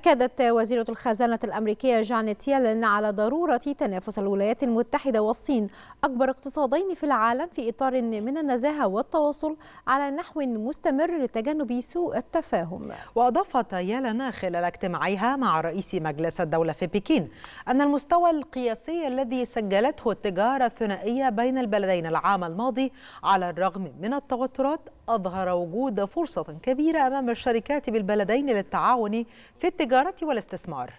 أكدت وزيرة الخزانة الأمريكية جانيت يلن على ضرورة تنافس الولايات المتحدة والصين أكبر اقتصادين في العالم في إطار من النزاهة والتواصل على نحو مستمر لتجنب سوء التفاهم وأضافت يلن خلال اجتماعها مع رئيس مجلس الدولة في بكين أن المستوى القياسي الذي سجلته التجارة الثنائية بين البلدين العام الماضي على الرغم من التوترات أظهر وجود فرصة كبيرة أمام الشركات بالبلدين للتعاون في التجارة والاستثمار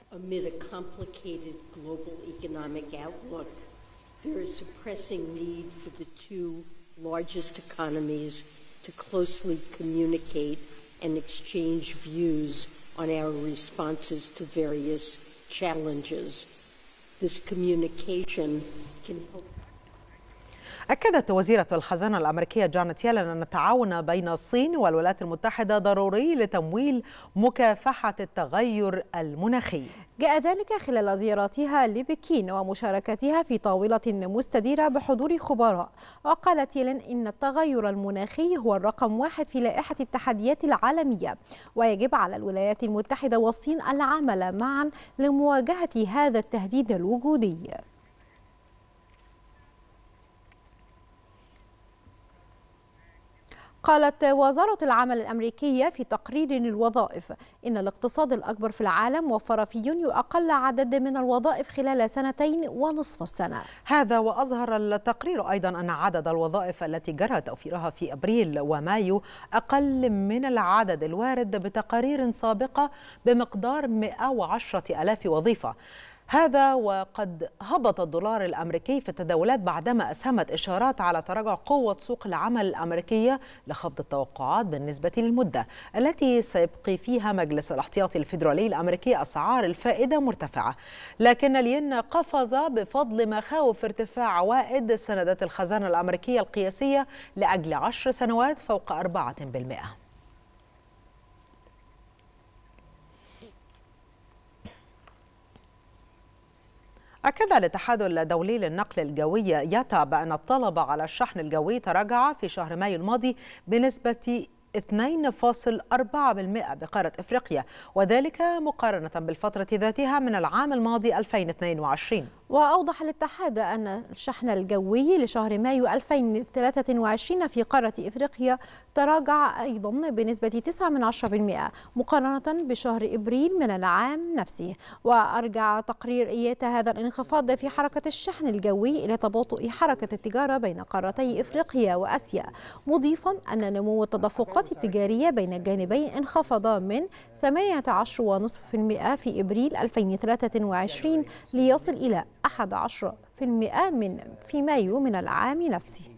largest economies to closely communicate and exchange views on our responses to various challenges. This communication can help. أكدت وزيرة الخزانة الأمريكية جانت يلن أن التعاون بين الصين والولايات المتحدة ضروري لتمويل مكافحة التغير المناخي جاء ذلك خلال زيارتها لبكين ومشاركتها في طاولة مستديرة بحضور خبراء وقالت يلن إن التغير المناخي هو الرقم واحد في لائحة التحديات العالمية ويجب على الولايات المتحدة والصين العمل معا لمواجهة هذا التهديد الوجودي قالت وزارة العمل الأمريكية في تقرير الوظائف إن الاقتصاد الأكبر في العالم وفر في يونيو أقل عدد من الوظائف خلال سنتين ونصف السنة هذا وأظهر التقرير أيضا أن عدد الوظائف التي جرى توفيرها في أبريل ومايو أقل من العدد الوارد بتقارير سابقة بمقدار 110 ألاف وظيفة هذا وقد هبط الدولار الأمريكي في التداولات بعدما أسهمت إشارات على تراجع قوة سوق العمل الأمريكية لخفض التوقعات بالنسبة للمدة التي سيبقي فيها مجلس الاحتياطي الفيدرالي الأمريكي أسعار الفائدة مرتفعة لكن الين قفز بفضل مخاوف ارتفاع عوائد سندات الخزانة الأمريكية القياسية لأجل عشر سنوات فوق 4% أكد الاتحاد الدولي للنقل الجوي ياتا بأن الطلب على الشحن الجوي تراجع في شهر مايو الماضي بنسبة 2.4% بقارة إفريقيا وذلك مقارنة بالفترة ذاتها من العام الماضي 2022 وأوضح الاتحاد أن الشحن الجوي لشهر مايو 2023 في قارة إفريقيا تراجع أيضا بنسبة 9% مقارنة بشهر إبريل من العام نفسه وأرجع تقرير إياتا هذا الانخفاض في حركة الشحن الجوي إلى تباطؤ حركة التجارة بين قارتي إفريقيا وأسيا مضيفا أن نمو التدفقات التجارية بين الجانبين انخفض من 18.5% في إبريل 2023 ليصل إلى 11% من في مايو من العام نفسه.